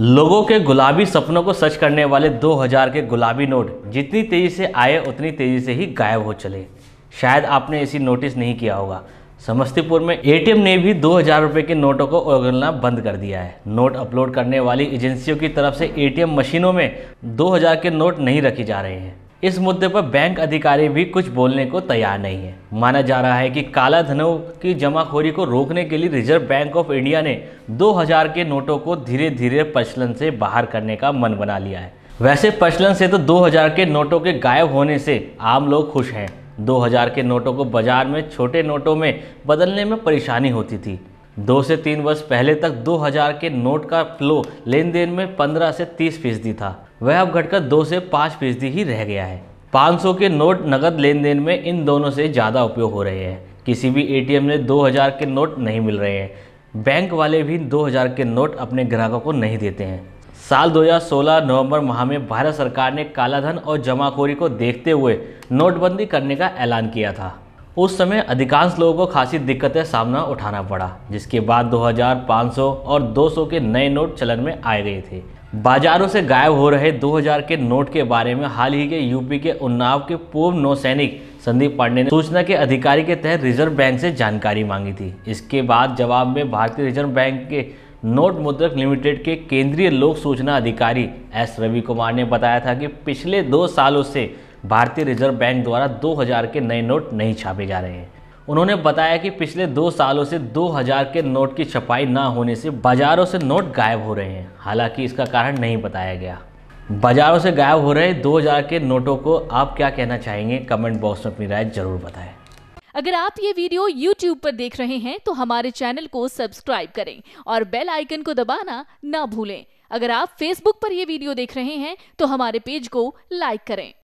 लोगों के गुलाबी सपनों को सच करने वाले 2000 के गुलाबी नोट जितनी तेज़ी से आए उतनी तेज़ी से ही गायब हो चले शायद आपने इसी नोटिस नहीं किया होगा समस्तीपुर में एटीएम ने भी दो हज़ार रुपये के नोटों को उगलना बंद कर दिया है नोट अपलोड करने वाली एजेंसियों की तरफ से एटीएम मशीनों में 2000 के नोट नहीं रखे जा रहे हैं इस मुद्दे पर बैंक अधिकारी भी कुछ बोलने को तैयार नहीं है माना जा रहा है कि काला धनों की जमाखोरी को रोकने के लिए रिजर्व बैंक ऑफ इंडिया ने 2000 के नोटों को धीरे धीरे प्रचलन से बाहर करने का मन बना लिया है वैसे प्रचलन से तो 2000 के नोटों के गायब होने से आम लोग खुश हैं 2000 के नोटों को बाजार में छोटे नोटों में बदलने में परेशानी होती थी दो से तीन वर्ष पहले तक 2000 के नोट का फ्लो लेन देन में 15 से 30 फीसदी था वह अब घटकर दो से पाँच फीसदी ही रह गया है 500 के नोट नकद लेन देन में इन दोनों से ज़्यादा उपयोग हो रहे हैं किसी भी एटीएम में 2000 के नोट नहीं मिल रहे हैं बैंक वाले भी 2000 के नोट अपने ग्राहकों को नहीं देते हैं साल 2016 नवंबर माह में भारत सरकार ने कालाधन और जमाखोरी को देखते हुए नोटबंदी करने का ऐलान किया था उस समय अधिकांश लोगों को खासी दिक्कतें सामना उठाना पड़ा जिसके बाद 2500 और 200 के नए नोट चलन में आए गए थे बाजारों से गायब हो रहे 2000 के नोट के बारे में हाल ही के यूपी के उन्नाव के पूर्व नौसैनिक संदीप पांडे ने सूचना के अधिकारी के तहत रिजर्व बैंक से जानकारी मांगी थी इसके बाद जवाब में भारतीय रिजर्व बैंक के नोट मुद्रक लिमिटेड के केंद्रीय लोक सूचना अधिकारी एस रवि कुमार ने बताया था कि पिछले दो सालों से भारतीय रिजर्व बैंक द्वारा 2000 के नए नोट नहीं छापे जा रहे हैं उन्होंने बताया कि पिछले दो सालों से 2000 के नोट की छपाई ना होने से बाज़ारों से नोट गायब हो रहे हैं हालांकि इसका कारण नहीं बताया गया बाज़ारों से गायब हो रहे 2000 के नोटों को आप क्या कहना चाहेंगे कमेंट बॉक्स में अपनी राय जरूर बताएं अगर आप ये वीडियो YouTube पर देख रहे हैं तो हमारे चैनल को सब्सक्राइब करें और बेल आइकन को दबाना ना भूलें अगर आप फेसबुक पर यह वीडियो देख रहे हैं तो हमारे पेज को लाइक करें